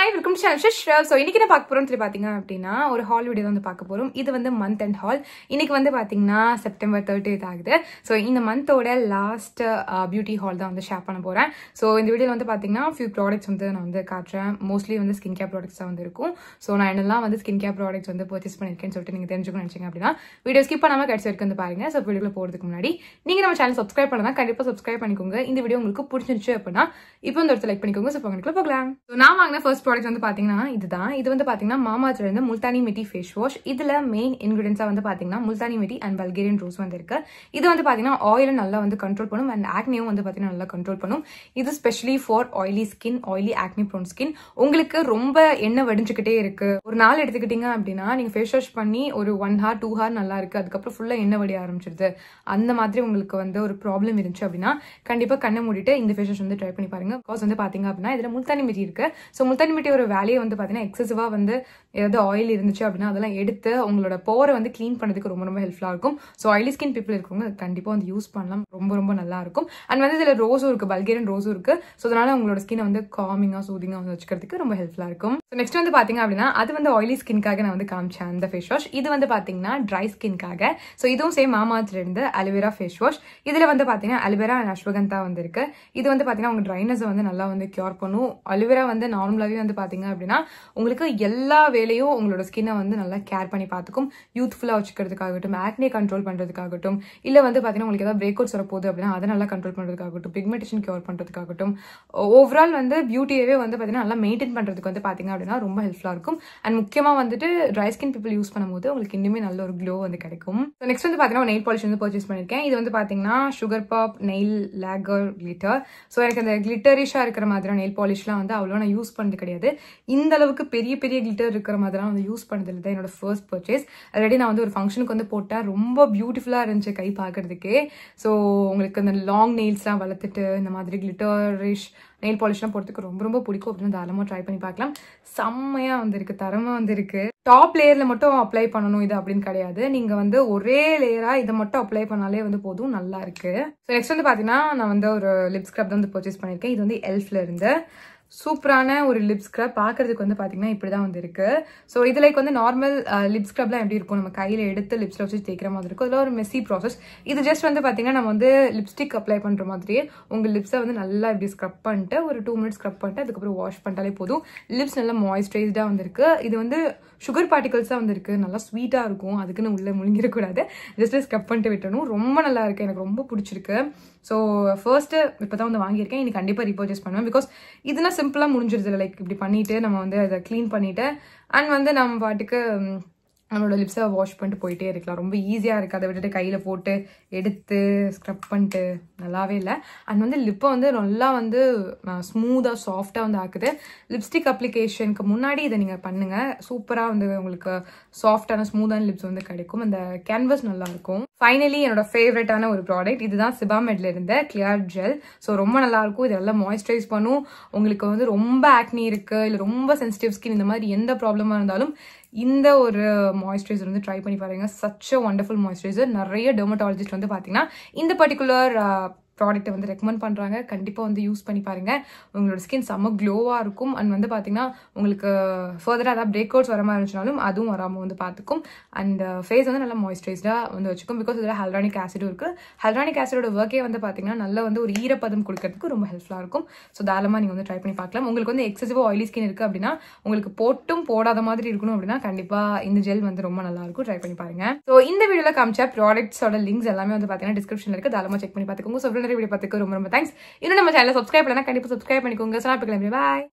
hi welcome to channel Shashrav so இன்றைக்கி நான் பார்க்க போகிறோம் சொல்லி பார்த்தீங்க அப்படின்னா ஒரு ஹால் வீடியோ வந்து பார்க்க போகிறோம் இது வந்து மந்த் அண்ட் ஹால் இன்றைக்கி வந்து பார்த்தீங்கன்னா செப்டம்பர் தேர்ட்டித் ஆகுது ஸோ இந்த மந்தோட லாஸ்ட் பியூட்டி ஹால் தான் வந்து ஷேர் பண்ண போகிறேன் ஸோ இந்த வீடியோவில் வந்து பார்த்தீங்கன்னா ஃபியூ ப்ராடக்ட்ஸ் வந்து நான் வந்து காட்டுறேன் மோஸ்ட்லி வந்து ஸ்கின் கேர் ப்ராடக்ட்ஸ் தான் வந்து இருக்கும் ஸோ நான் என்னெல்லாம் வந்து ஸ்கின் கேர் ப்ராடக்ட்ஸ் வந்து பர்ச்சேஸ் பண்ணியிருக்கேன்னு சொல்லிட்டு நீங்கள் தெரிஞ்சுக்கணும் நினச்சிங்க அப்படின்னா வீடியோ ஸ்கிப் பண்ணாமல் கிடச்சி வரைக்கும் வந்து பாருங்கள் ஸோ வீடியோவில் போகிறதுக்கு முன்னாடி நீங்கள் நம்ம சேனல் சப்ஸ்கிரைப் பண்ணலாம் கண்டிப்பாக சப்ஸ்கிரைப் பண்ணிக்கோங்க இந்த வீடியோ உங்களுக்கு பிடிச்சிருச்சு அப்படின்னா இப்போ வந்து ஒரு லைக் பண்ணிக்கோங்க ஸோ உங்களுக்கு போகலாம் ஸோ நான் வாங்கின ஃபர்ஸ்ட் ப்ராடக்ட் வந்து பார்த்தீங்கன்னா இதுதான் இது வந்து பார்த்தீங்கன்னா மாமா இருந்து முல்தானி மிட்டி ஃபேஸ் வாஷ் இதில் மெயின் இன்க்ரீடியன்ஸாக வந்து பார்த்தீங்கன்னா multani mitti and Bulgarian rose வந்து இருக்கு இது வந்து பார்த்தீங்கன்னா ஆயிலை நல்லா வந்து கண்ட்ரோல் பண்ணும் அண்ட் ஆக்னியும் வந்து பார்த்தீங்கன்னா நல்லா கண்ட்ரோல் பண்ணும் இது specially for oily skin oily acne prone skin உங்களுக்கு ரொம்ப எண்ணெய் வடிஞ்சுக்கிட்டே இருக்கு ஒரு நாள் எடுத்துக்கிட்டீங்க அப்படின்னா நீங்க ஃபேஸ் வாஷ் பண்ணி ஒரு ஒன் ஹார் டூ ஹார் நல்லா இருக்கு அதுக்கப்புறம் ஃபுல்லாக எண்ணெய் வடி ஆரம்பிச்சிருது அந்த மாதிரி உங்களுக்கு வந்து ஒரு ப்ராப்ளம் இருந்துச்சு அப்படின்னா கண்டிப்பாக கண்ணை மூடிட்டு இந்த ஃபேஸ் வாஷ் வந்து ட்ரை பண்ணி பாருங்க பிகாஸ் வந்து பார்த்தீங்க அப்படின்னா இதில் முல்தானி மிரி இருக்கு ஸோ முல்தானி ஒரு வேலையை வந்து பார்த்தீங்கன்னா எக்ஸசிவாக வந்து ஏதாவது ஆயில் இருந்துச்சு அப்படின்னா அதெல்லாம் எடுத்து அவங்களோட போரை வந்து க்ளீன் பண்ணதுக்கு ரொம்ப ரொம்ப ஹெல்ப்ஃபுல்லாக இருக்கும் ஸோ ஆயிலி ஸ்கின் பீப்பிள் இருக்கவங்க கண்டிப்பாக வந்து யூஸ் பண்ணலாம் ரொம்ப ரொம்ப நல்லா இருக்கும் அண்ட் வந்து இதில் ரோஸும் இருக்குது பல்கேரியன் ரோஸும் இருக்குது ஸோ அதனால் உங்களோட ஸ்கின் வந்து காமிங்காக சூதிங்காக வந்து வச்சுக்கிறதுக்கு ரொம்ப ஹெல்ப்ஃபுல்லாக இருக்கும் ஸோ நெக்ஸ்ட் வந்து பார்த்தீங்க அப்படின்னா அது வந்து ஆயிலி ஸ்கின்காக நான் வந்து காமிச்சேன் அந்த ஃபேஸ் வாஷ் இது வந்து பார்த்தீங்கன்னா ட்ரை ஸ்கின்காக ஸோ இதுவும் சேம் மாமாத்துலேருந்து அலுவேரா ஃபேஸ் வாஷ் இதில் வந்து பார்த்தீங்கன்னா அலுவேரா அண்ட் அஸ்வகந்தா வந்து இருக்கு இது வந்து பார்த்தீங்கன்னா உங்கள் ட்ரைனஸை வந்து நல்லா வந்து கியூர் பண்ணும் அலுவேரா வந்து நார்மலாகவே வந்து பார்த்தீங்க அப்படின்னா உங்களுக்கு எல்லா வேலையும் உங்களோட ஸ்கின்னை வந்து நல்லா கேர் பண்ணி பார்த்துக்கும் யூத்ஃபுல்லாக வச்சுக்கிறதுக்காகட்டும் ஆக்னியை கண்ட்ரோல் பண்ணுறதுக்காகட்டும் இல்லை வந்து பார்த்தீங்கன்னா உங்களுக்கு ஏதாவது பிரேக் அவுட்ஸ் வரப்போகுது அப்படின்னா அதை நல்லா கண்ட்ரோல் பண்ணுறதுக்காகட்டும் பிக்மெண்டேஷன் கியூர் பண்ணுறதுக்காகட்டும் ஓவரால் வந்து பியூட்டியவே வந்து பார்த்தீங்கன்னா நல்லா மெயின்டைன் பண்ணுறதுக்கு வந்து பார்த்தீங்க அப்படின்னா ரொம்ப ஹெல்ப்ஃபுல்லாக இருக்கும் அண்ட் முக்கியமாக வந்துட்டு ட்ரை ஸ்கின் பீப்பிள் யூஸ் பண்ணும்போது உங்களுக்கு இன்னுமே நல்ல ஒரு க்ளோ வந்து கிடைக்கும் ஸோ நெக்ஸ்ட் வந்து பார்த்தீங்கன்னா நெயில் பாலிஷ் வந்து பர்ச்சேஸ் பண்ணியிருக்கேன் இது வந்து பார்த்தீங்கன்னா sugar pop nail lacquer glitter so எனக்கு அந்த கிளிட்டரிஷாக இருக்கிற மாதிரியான நெயில் பாலிஷ்லாம் வந்து அவ்வளோ நான் யூஸ் பண்ணது கிடையாது இந்த அளவுக்கு பெரிய பெரிய கிளிட்டர் இருக்கிற மாதிரிலாம் வந்து யூஸ் பண்ணது இல்லை தான் என்னோட ஃபர்ஸ்ட் பர்ச்சேஸ் ஆல்ரெடி நான் வந்து ஒரு ஃபங்க்ஷனுக்கு வந்து போட்டேன் ரொம்ப பியூட்டிஃபுல்லாக இருந்துச்சு கை பார்க்கறதுக்கே ஸோ உங்களுக்கு அந்த லாங் நெயில்ஸ்லாம் வளர்த்துட்டு இந்த மாதிரி கிளிட்டரிஷ் நெயில் பாலிஷ்லாம் போடுறதுக்கு ரொம்ப ரொம்ப பிடிக்கும் அப்படின்னு தாரமாக ட்ரை பண்ணி பார்க்கலாம் செம்மையாக வந்துருக்கு தரமாக வந்திருக்கு டாப் லேயரில் மட்டும் அப்ளை பண்ணணும் இது அப்படின்னு கிடையாது நீங்கள் வந்து ஒரே லேயராக இதை மட்டும் அப்ளை பண்ணாலே வந்து போதும் நல்லா இருக்கு ஸோ நெக்ஸ்ட் வந்து பார்த்தீங்கன்னா நான் வந்து ஒரு லிப் ஸ்க்ரப் தான் வந்து பர்ச்சேஸ் பண்ணியிருக்கேன் இது வந்து எல்ஃப்ல e இருந்து சூப்பரான ஒரு லிப் ஸ்க்ரப் பார்க்கறதுக்கு வந்து பார்த்தீங்கன்னா இப்படி தான் வந்து இருக்கு ஸோ இது லைக் வந்து நார்மல் லிப் ஸ்க்ரப்லாம் எப்படி இருக்கும் நம்ம கையில் எடுத்து லிப்ஸில் வச்சு தேய்க்கிற மாதிரி இருக்கும் அதில் ஒரு மெஸ்ஸி ப்ராசஸ் இது ஜஸ்ட் வந்து பார்த்தீங்கன்னா நம்ம வந்து லிப்ஸ்டிக் அப்ளை பண்ணுற மாதிரியே உங்கள் லிப்ஸை வந்து நல்லா இப்படி ஸ்க்ரப் பண்ணிட்டு ஒரு டூ மினிட்ஸ் ஸ்க்ரப் பண்ணிட்டு அதுக்கப்புறம் வாஷ் பண்ணிட்டாலே போதும் லிப்ஸ் நல்லா மாய்ஸ்சரைஸ்டாக வந்துருக்கு இது வந்து சுகர் பார்ட்டிகல்ஸாக வந்திருக்கு நல்லா ஸ்வீட்டாக இருக்கும் அதுக்குன்னு உள்ளே முழுங்கிடக்கூடாது ஜஸ்ட் ஸ்க்ரப் பண்ணிட்டு விட்டணும் ரொம்ப நல்லா இருக்குது எனக்கு ரொம்ப பிடிச்சிருக்கு ஸோ ஃபர்ஸ்ட்டு இப்போ தான் வந்து வாங்கியிருக்கேன் இனி கண்டிப்பாக ரீபர்ச்சேஸ் பண்ணுவேன் பிகாஸ் இதுனா சிம்பிளாக முடிஞ்சிருது லைக் இப்படி பண்ணிவிட்டு நம்ம வந்து அதை க்ளீன் பண்ணிவிட்டு அண்ட் வந்து நம்ம பாட்டுக்கு நம்மளோட லிப்ஸை வாஷ் பண்ணிட்டு போயிட்டே இருக்கலாம் ரொம்ப ஈஸியாக இருக்குது அதை விட்டுட்டு கையில் போட்டு எடுத்து ஸ்க்ரப் பண்ணிட்டு நல்லாவே இல்லை அண்ட் வந்து லிப்பை வந்து நல்லா வந்து ஸ்மூத்தாக சாஃப்டாக வந்து ஆக்குது லிப்ஸ்டிக் அப்ளிகேஷனுக்கு முன்னாடி இதை நீங்கள் பண்ணுங்கள் சூப்பராக வந்து உங்களுக்கு சாஃப்டான ஸ்மூத்தான லிப்ஸ் வந்து கிடைக்கும் அந்த கேன்வஸ் நல்லாயிருக்கும் ஃபைனலி என்னோட ஃபேவரட்டான ஒரு ப்ராடக்ட் இதுதான் சிபாமெட்ல இருந்த கிளியர் ஜெல் ஸோ ரொம்ப நல்லாயிருக்கும் இதெல்லாம் மாய்ஸ்சரைஸ் பண்ணும் உங்களுக்கு வந்து ரொம்ப ஆக்னி இருக்குது இல்லை ரொம்ப சென்சிட்டிவ் ஸ்கின் இந்த மாதிரி எந்த ப்ராப்ளமாக இருந்தாலும் இந்த ஒரு மாய்ஸ்சரைசர் வந்து ட்ரை பண்ணி பாருங்கள் சச் ஒண்டர்ஃபுல் மாய்ஸ்சரைசர் நிறைய டெர்மட்டாலஜிஸ்ட் வந்து பார்த்தீங்கன்னா இந்த பர்டிகுலர் ப்ராடக்ட்டை வந்து ரெக்கமெண்ட் பண்ணுறாங்க கண்டிப்பாக வந்து யூஸ் பண்ணி பாருங்கள் உங்களோட ஸ்கின் செம்ம க்ளோவாக இருக்கும் அண்ட் வந்து பார்த்தீங்கன்னா உங்களுக்கு ஃபர்தராக ஏதாவது பிரேக் அவுட்ஸ் வர மாதிரி இருந்துச்சுனாலும் அதுவும் வராமல் வந்து பார்த்துக்கும் அண்ட் ஃபேஸ் uh, வந்து நல்லா மாய்ஸ்சரைஸ்டாக வந்து வச்சுக்கும் பிகாஸ் இதில் ஹல்ரானிக் ஆசிடும் இருக்குது ஹல்ரானிக் ஆசிடோட ஒர்க்கே வந்து பார்த்தீங்கன்னா நல்லா வந்து ஒரு ஈரப்பதம் கொடுக்கறதுக்கு ரொம்ப ஹெல்ப்ஃபுல்லாக இருக்கும் ஸோ தாராளமாக நீங்கள் வந்து ட்ரை பண்ணி பார்க்கலாம் உங்களுக்கு வந்து எக்ஸசிவ் ஆயிலி ஸ்கின் இருக்குது அப்படின்னா உங்களுக்கு போட்டும் போடாத மாதிரி இருக்கணும் அப்படின்னா கண்டிப்பாக இந்த ஜெல் வந்து ரொம்ப நல்லாயிருக்கும் ட்ரை பண்ணி பாருங்க ஸோ இந்த வீடியோவில் காமிச்சா ப்ராடக்ட்ஸோட லிங்க்ஸ் எல்லாமே வந்து பார்த்தீங்கன்னா டிஸ்கிரிப்ஷனில் இருக்குது தாராளமாக செக் பண்ணி பார்த்துக்கோங்க ஸோ வீடியோ பார்த்துக்கு ரொம்ப ரொம்ப தேங்க்ஸ் இன்னும் நம்ம சேனல் சப்ஸ்கிரைப் பண்ணா கண்டிப்பாக சப்ஸ்கிரைப் பண்ணிக்கோங்க சாப்பிட்டு கிளம்பி பாய்